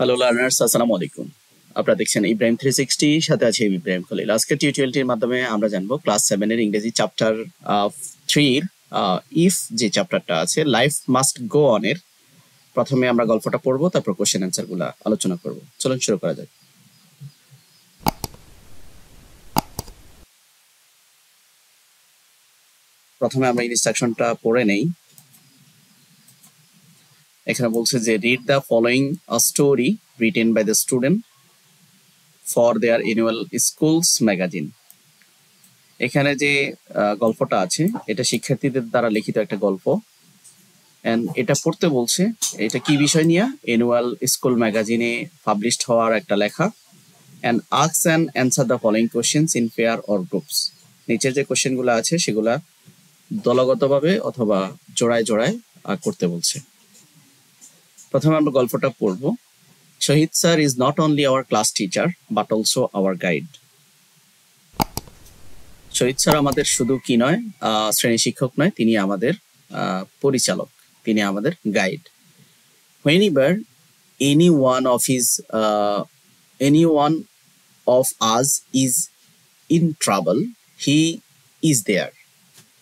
hello learners আসসালামু আলাইকুম আপনারা দেখছেন ইব্রাহিম থ্রি সিক্সটি সাথে আছে ইব্রাহিম খলিল আজকের টিউটোরিয়ালটির মাধ্যমে আমরা জানবো ক্লাস এর ইংরেজি চ্যাপ্টার থ্রির ইফ যে চ্যাপ্টারটা আছে লাইফ মাস্ট গো অন এর প্রথমে আমরা গল্পটা পড়বো তারপর কোশ্চেন অ্যান্সারগুলো আলোচনা করব চলুন শুরু করা যাক প্রথমে আমরা ইনস্ট্রাকশনটা পড়ে নেই এখানে বলছে যে read the following story written by the student for their annual school's magazine এখানে যে গল্পটা আছে এটা শিক্ষার্থীদের দ্বারা লিখিত একটা গল্প অ্যান্ড এটা পড়তে বলছে এটা কি বিষয় নিয়ে এনুয়াল স্কুল ম্যাগাজিনে পাবলিশড হওয়ার একটা লেখা অ্যান্ড আর্কস and answer the following questions in pair or groups নিচের যে কোয়েশ্চেনগুলো আছে সেগুলা দলগতভাবে অথবা জোড়ায় জোড়ায় করতে বলছে প্রথমে আমরা গল্পটা পড়ব Shahid sir is not only our class teacher but also our guide Shahid sir আমাদের শুধু কি নয় শ্রেণী শিক্ষক নয় তিনি আমাদের পরিচালক তিনি আমাদের guide whenever any one of his any one of us is in travel he is there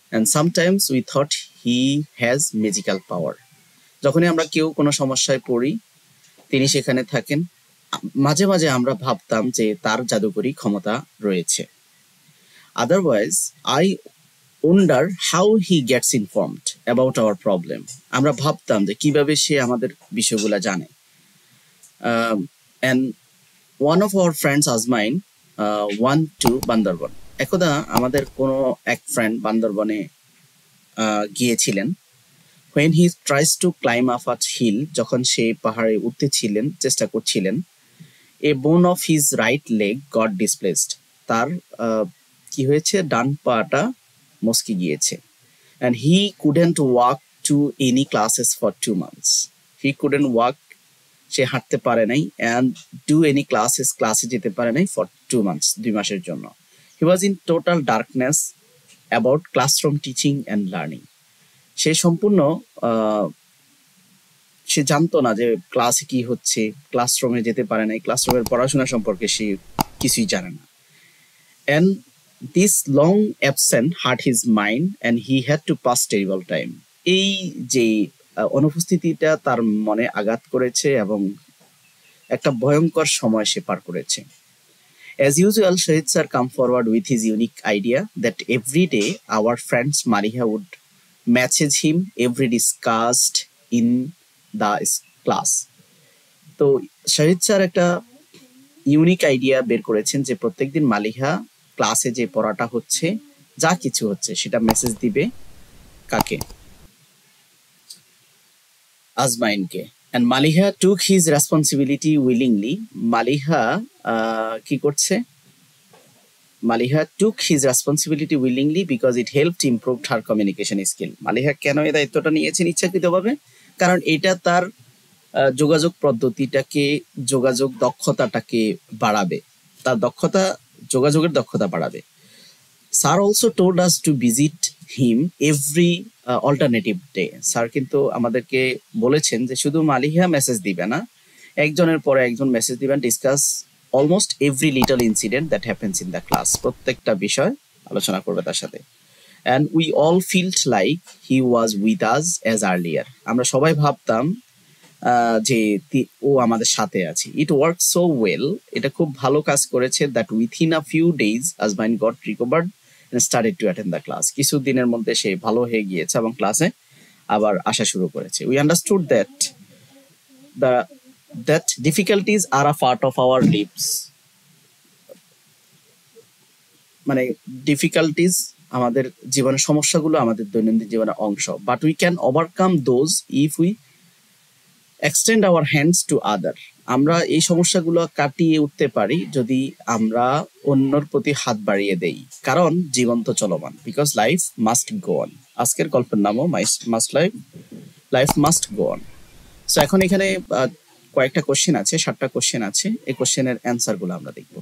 and sometimes we thought he has magical power যখনই আমরা কেউ কোনো সমস্যায় পড়ি তিনি সেখানে থাকেন মাঝে মাঝে আমরা ভাবতাম যে তার জাদুকরী ক্ষমতা রয়েছে otherwise I wonder how he gets informed about our problem আমরা ভাবতাম যে কিভাবে সে আমাদের বিষয়গুলো জানে and one of our friends Azmain went to Bandarban একদা আমাদের কোনো এক ফ্রেন্ড বান্দরবনে uh, গিয়েছিলেন when he tries to climb up at hill যখন সে পাহাড়ে উঠতেছিলেন চেষ্টা করছিলেন a bone of his right leg got displaced তার কি হয়েছে ডান পাটা মস্কি গিয়েছে and he couldn't walk to any classes for two months he couldn't walk সে হাঁটতে পারে নাই অ্যান্ড ডু এনি ক্লাসেস ক্লাসে যেতে পারে নাই ফর টু মান্থস দুই মাসের জন্য he was in total darkness about classroom teaching and learning সে সম্পূর্ণ সে জানতো না যে ক্লাসে কি হচ্ছে ক্লাসরুমে যেতে পারে না ক্লাসরুমের পড়াশোনা সম্পর্কে সে কিছুই জানে না and this long absent hurt his mind and he had to pass terrible time এই যে অনুপস্থিতিটা তার মনে আঘাত করেছে এবং একটা ভয়ঙ্কর সময় সে পার করেছে as usual Shahid sir come forward with his unique idea that every day our friends Mariha would message him every discussed in the class তো শাহিদ স্যার একটা ইউনিক আইডিয়া বের করেছেন যে প্রত্যেকদিন মালিহা ক্লাসে যে পড়াটা হচ্ছে যা কিছু হচ্ছে সেটা মেসেজ দিবে কাকে আজমাইনকে and Maliha took his responsibility willingly Maliha কি করছে Maliha took his responsibility willingly because it helped improve her communication skill Maliha কেন এই দায়িত্বটা নিয়েছেন ইচ্ছাকৃতভাবে কারণ এটা তার যোগাযোগ পদ্ধতিটাকে যোগাযোগ দক্ষতাটাকে বাড়াবে তার দক্ষতা যোগাযোগের দক্ষতা বাড়াবে sir also told us to visit him every alternative day sir কিন্তু আমাদেরকে বলেছেন যে শুধু মালিহা মেসেজ দিবে না একজনের পরে একজন মেসেজ দিবেন discuss almost every little incident that happens in the class প্রত্যেকটা বিষয় আলোচনা করবে তার সাথে and we all felt like he was with us as earlier আমরা সবাই ভাবতাম যে ও আমাদের সাথে আছে ইট ওয়ার্ক সো ওয়েল এটা খুব ভালো কাজ করেছে that within a few days Azmain got recovered started to attend the class কিছুদিনের মধ্যে সে ভালো হয়ে গিয়েছে এবং ক্লাসে আবার আসা শুরু করেছে we understood that the that difficulties are a part of our lives মানে ডিফিকাল্টিজ আমাদের জীবনের সমস্যাগুলো আমাদের দৈনন্দিন জীবনের অংশ but we can overcome those if we extend our hands to other আমরা এই সমস্যাগুলো কাটিয়ে উঠতে পারি যদি আমরা অন্যর প্রতি হাত বাড়িয়ে দেই কারণ জীবন্ত চলমান because life must go on আজকের গল্পের নামও must life life must go on এখন এখানে কয়েকটা কোশ্চেন আছে সাতটা কোশ্চেন আছে এই কোশ্চেনের অ্যান্সার গুলো আমরা দেখব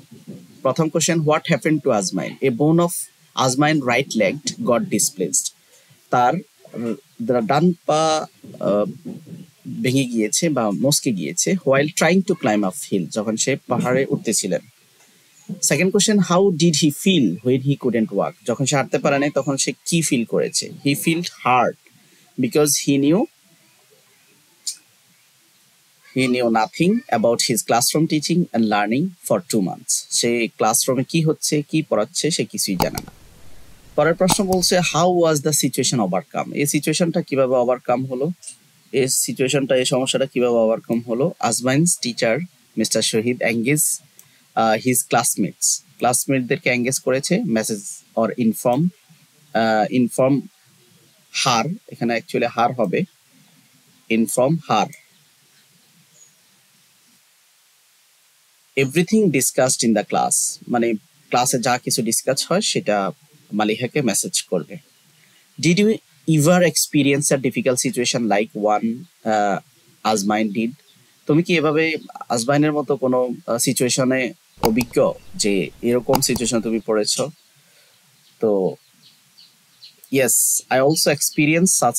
প্রথম কোশ্চেন হোয়াট হ্যাপেন টু আজমাইন এ বোন অফ আজমাইন রাইট লেগ গট ডিসপ্লেসড তার ডান পা ভেঙে গিয়েছে বা মস্কে গিয়েছে while trying to climb up hill যখন সে পাহাড়ে উঠতেছিলেন second question how did he feel when he couldn't walk যখন সে হাঁটতে পারে তখন সে কি ফিল করেছে he feel hurt because he knew he knew nothing about his classroom teaching and learning for two months সে ক্লাসরুমে কি হচ্ছে কি পড়াচ্ছে সে কিছুই জানে না পরের প্রশ্ন বলছে how was the situation overcome এই সিচুয়েশনটা কিভাবে ওভারকাম হলো এই সিচুয়েশনটা এই সমস্যাটা কিভাবে ওভারকাম হলো Azmain's teacher Mister Shahid engage his classmates ক্লাসমেটদেরকে অ্যাঙ্গেজ করেছে message or inform inform her এখানে অ্যাকচুয়ালি হার হবে inform her everything discussed in the class মানে ক্লাসে যা কিছু ডিসকাস হয় সেটা মালিহাকে মেসেজ করবে did you ever experience a difficult situation like one Azmain did তুমি কি এভাবে আজমাইনের মতো কোনো সিচুয়েশনে uh, অভিজ্ঞ যে এরকম সিচুয়েশন তুমি পড়েছ তো yes I also experience such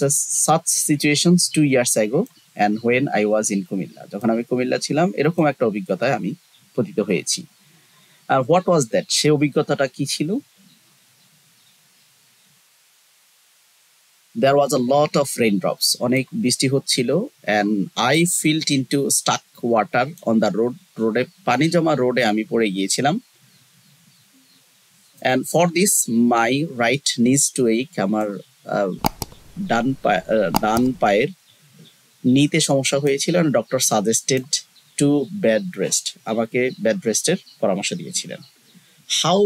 such situations two years ago and when I was in Comilla যখন আমি কুমিল্লা ছিলাম এরকম একটা অভিজ্ঞতায় আমি পতিত হয়েছি আর হোয়াট ওয়াজ দ্যাট সে অভিজ্ঞতাটা কি ছিল there was a lot of rain drops অনেক বৃষ্টি হচ্ছিল and I fell in to stuck water on the road রোডে পানি জমা রোডে আমি পড়ে গিয়েছিলাম and for this my right knee to ache আমার ডান ডান পায়ের নিতে সমস্যা হয়েছিল doctor suggested to bed rest আমাকে ব্যাড রেস্টের পরামর্শ দিয়েছিলেন how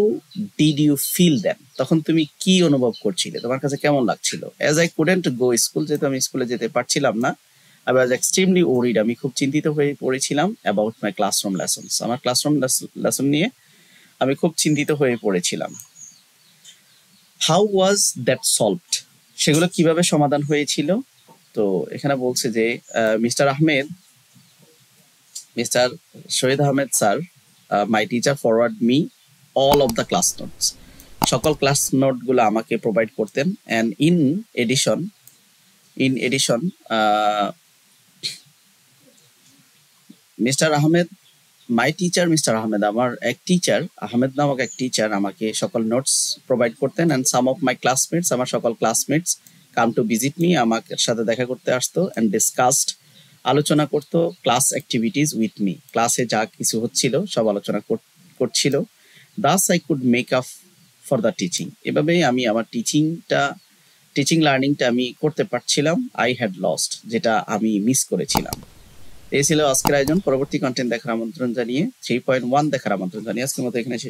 did you feel then তখন তুমি কি অনুভব করছিলে তোমার কাছে কেমন লাগছিল as I couldn't go school যেহেতু আমি স্কুলে যেতে পারছিলাম না আই ওয়াজ এক্সট্রিমলি ওরিড আমি খুব চিন্তিত হয়ে পড়েছিলাম অ্যাবাউট মাই ক্লাসরুম লেসনস আমার ক্লাসরুম লেসন নিয়ে আমি খুব চিন্তিত হয়ে পড়েছিলাম হাউ ওয়াজ দ্যাট সলভড সেগুলো কিভাবে সমাধান হয়েছিল তো এখানে বলছে যে Mister Ahmed Mister Shahid Ahmed sir my teacher forward me all all the class notes সকল ক্লাস নোটগুলো আমাকে প্রোভাইড করতেন and in addition in addition Mister Ahmed my teacher Mister Ahmed আমার এক টিচার আহমেদ নামক এক টিচার আমাকে সকল নোটস প্রোভাইড করতেন and some of my classmates আমার সকল classmates come to visit me আমার সাথে দেখা করতে আসতো অ্যান্ড ডিসকাসড আলোচনা করত ক্লাস অ্যাক্টিভিটিস উইথ মি ক্লাসে যা কিছু হচ্ছিল সব আলোচনা করছিল thus I could make up for the teaching এভাবেই আমি আমার টিচিংটা টিচিং লার্নিংটা আমি করতে পারছিলাম আই হ্যাড লস্ট যেটা আমি মিস করেছিলাম এই ছিল আজকের আয়োজন পরবর্তী কন্টেন্ট দেখার আমন্ত্রণ জানিয়ে থ্রি পয়েন্ট ওয়ান দেখার আমন্ত্রণ জানিয়ে আজকের মতো এখানে শেষ